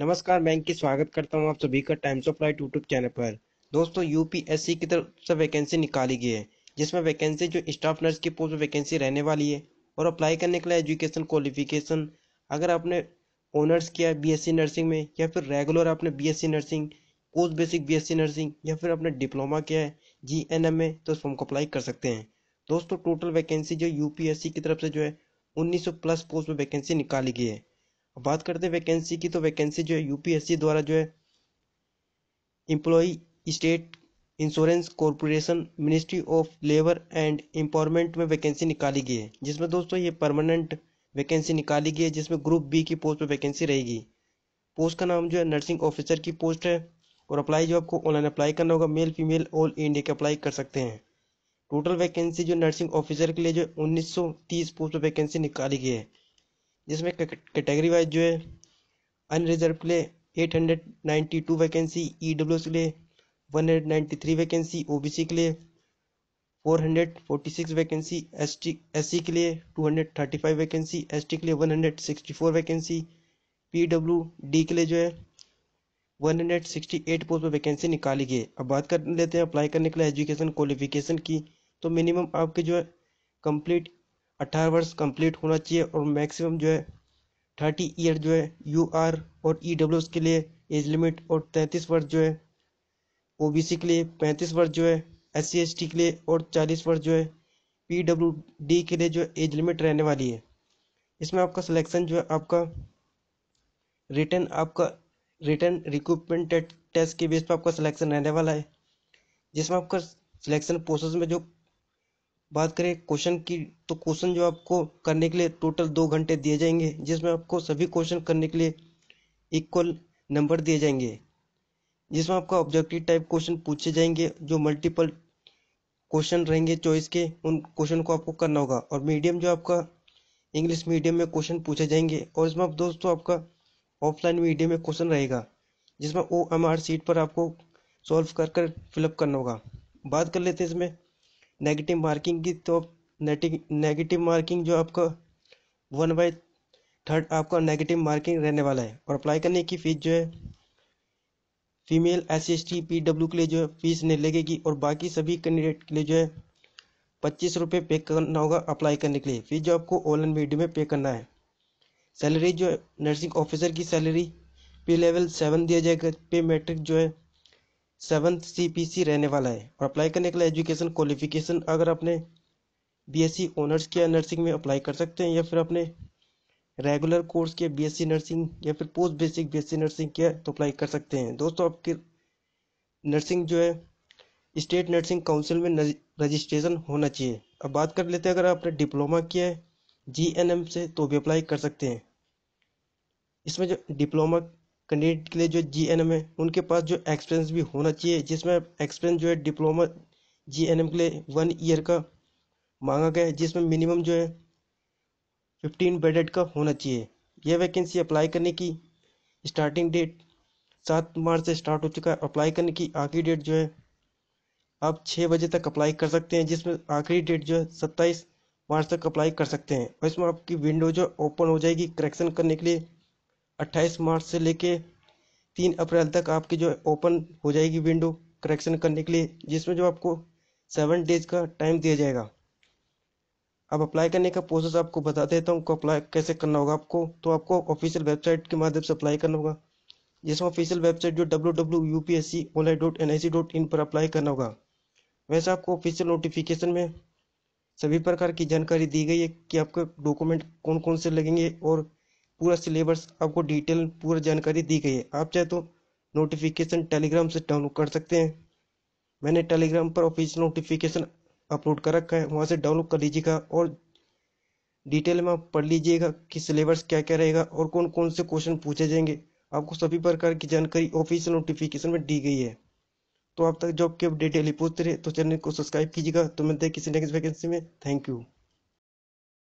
नमस्कार मैं की स्वागत करता हूं आप सभी का Times of Light YouTube channel पर दोस्तों यूपीएससी की तरफ से वैकेंसी निकाली गई है जिसमें वैकेंसी जो स्टाफ नर्स की पोस्ट वैकेंसी रहने वाली है और अप्लाई करने के लिए एजुकेशन क्वालिफिकेशन अगर आपने ऑनर्स किया है नर्सिंग में या फिर रेगुलर आपने B nursing post basic B nursing या फिर आपने डिप्लोमा किया है जी में तो फॉर्म को अप्लाई कर सकते हैं दोस्तों टोटल वैकेंसी जो यूपीएससी की तरफ से जो है 1900 प्लस पोस्ट में वैकेंसी निकाली गई है बात करते हैं वैकेंसी की तो वैकेंसी जो है यूपीएससी द्वारा जो है employee state insurance corporation ministry of labour and empowerment में वैकेंसी निकाली गई है जिसमें दोस्तों ये परमानेंट वैकेंसी निकाली गई है जिसमें ग्रुप बी की पोस्ट पर वैकेंसी रहेगी पोस्ट का नाम जो है नर्सिंग ऑफिसर की पोस्ट है और अप्लाई जो आपको ऑनलाइन अप्लाई करना होगा मेल फीमेल ऑल इंडिया के अप्लाई कर सकते हैं टोटल वैकेंसी जो नर्सिंग ऑफिसर के लिए जो 1930 पोस्ट पर वैकेंसी निकाली गई है जिसमें कैटेगरी वाइज जो है अनरिजर्व के लिए eight hundred ninety two vacancy E W S के लिए one hundred ninety three vacancy O B C के लिए four hundred forty six vacancy S T S C के लिए two hundred thirty five vacancy S T के लिए one hundred sixty four vacancy P W D के लिए जो है one hundred sixty eight post पर वैकेंसी निकाली गई अब बात कर लेते हैं अप्लाई करने के लिए एजुकेशन क्वालिफिकेशन की तो मिनिमम आपके जो है कंप्लीट अट्ठारह वर्ष कंप्लीट होना चाहिए और मैक्सिमम जो है थर्टी ईयर जो है यू आर और ई डब्ल्यू के लिए एज लिमिट और तैंतीस वर्ष जो है ओ बी सी के लिए पैंतीस वर्ष जो है एस सी एस टी के लिए और चालीस वर्ष जो है पी डब्ल्यू डी के लिए जो एज लिमिट रहने वाली है इसमें आपका सिलेक्शन जो है आपका रिटर्न आपका रिटर्न रिक्रूटमेंट टेस्ट के बेस पर आपका सिलेक्शन रहने वाला है जिसमें आपका सिलेक्शन प्रोसेस में जो बात करें क्वेश्चन की तो क्वेश्चन जो आपको करने के लिए टोटल दो घंटे दिए जाएंगे जिसमें आपको सभी क्वेश्चन करने के लिए इक्वल नंबर दिए जाएंगे जिसमें आपका ऑब्जेक्टिव टाइप क्वेश्चन पूछे जाएंगे जो मल्टीपल क्वेश्चन रहेंगे चॉइस के उन क्वेश्चन को आपको करना होगा और मीडियम जो आपका इंग्लिश मीडियम में क्वेश्चन पूछे जाएंगे और इसमें आप दोस्तों आपका ऑफलाइन मीडियम में क्वेश्चन रहेगा जिसमें ओ एम आर सीट पर आपको सॉल्व कर कर फिलअप करना होगा बात कर लेते हैं इसमें नेगेटिव मार्किंग की तो नेगेटिव मार्किंग जो आपका वन बाई थर्ड आपका नेगेटिव मार्किंग रहने वाला है और अप्लाई करने की फीस जो है female S S T P W के लिए जो है फीस नहीं लगेगी और बाकी सभी कैंडिडेट के लिए जो है पच्चीस रुपये पे करना होगा अप्लाई करने के लिए फीस जो आपको ऑनलाइन मीडिया में पे करना है सैलरी जो है नर्सिंग ऑफिसर की सैलरी पे लेवल सेवन दिया जाएगा पे मैट्रिक जो है सेवन्थ सी रहने वाला है और अप्लाई करने के लिए एजुकेशन क्वालिफिकेशन अगर आपने बीएससी ऑनर्स किया नर्सिंग में अप्लाई कर सकते हैं या फिर आपने रेगुलर कोर्स किया बीएससी नर्सिंग या फिर पोस्ट बेसिक बीएससी नर्सिंग किया तो अप्लाई कर सकते हैं दोस्तों आपकी नर्सिंग जो है स्टेट नर्सिंग काउंसिल में रजिस्ट्रेशन होना चाहिए अब बात कर लेते हैं अगर आपने डिप्लोमा किया है जी से तो भी अप्लाई कर सकते हैं इसमें जो डिप्लोमा कैंडिडेट के लिए जो जी एन एम है उनके पास जो एक्सपीरियंस भी होना चाहिए जिसमें एक्सपीरियंस जो है डिप्लोमा जी एन एम के लिए वन ईयर का मांगा गया है जिसमें मिनिमम जो है फिफ्टीन बेडेड का होना चाहिए यह वैकेंसी अप्लाई करने की स्टार्टिंग डेट सात मार्च से स्टार्ट हो चुका है अप्लाई करने की आखिरी डेट जो है आप छः बजे तक अप्लाई कर सकते हैं जिसमें आखिरी डेट जो है सत्ताईस मार्च तक अप्लाई कर सकते हैं और इसमें आपकी विंडो जो ओपन हो जाएगी करेक्शन करने के लिए 28 मार्च से लेके 3 अप्रैल तक आपकी जो ओपन हो जाएगी विंडो करेक्शन करने के लिए जिसमें जो आपको सेवन डेज का टाइम दिया जाएगा अब अप्लाई करने का प्रोसेस आपको बता देता हूँ अप्लाई कैसे करना होगा आपको तो आपको ऑफिशियल वेबसाइट के माध्यम से अप्लाई करना होगा जिसमें ऑफिशियल वेबसाइट जो W W U P S C ओलाई dot N I C dot in पर अप्लाई करना होगा वैसे आपको ऑफिशियल नोटिफिकेशन में सभी प्रकार की जानकारी दी गई है कि आपके डॉक्यूमेंट कौन कौन से लगेंगे और पूरा सिलेबस आपको डिटेल पूरा जानकारी दी गई है आप चाहे तो नोटिफिकेशन टेलीग्राम से डाउनलोड कर सकते हैं मैंने टेलीग्राम पर ऑफिशियल नोटिफिकेशन अपलोड कर रखा है वहाँ से डाउनलोड कर लीजिएगा और डिटेल में आप पढ़ लीजिएगा कि सिलेबस क्या क्या रहेगा और कौन कौन से क्वेश्चन पूछे जाएंगे आपको सभी प्रकार की जानकारी ऑफिशियल नोटिफिकेशन में दी गई है तो आप तक जॉब के अपडेट डेली पूछते रहे तो चैनल को सब्सक्राइब कीजिएगा तो मिलते हैं किसी नेक्स्ट वैकेंसी में थैंक यू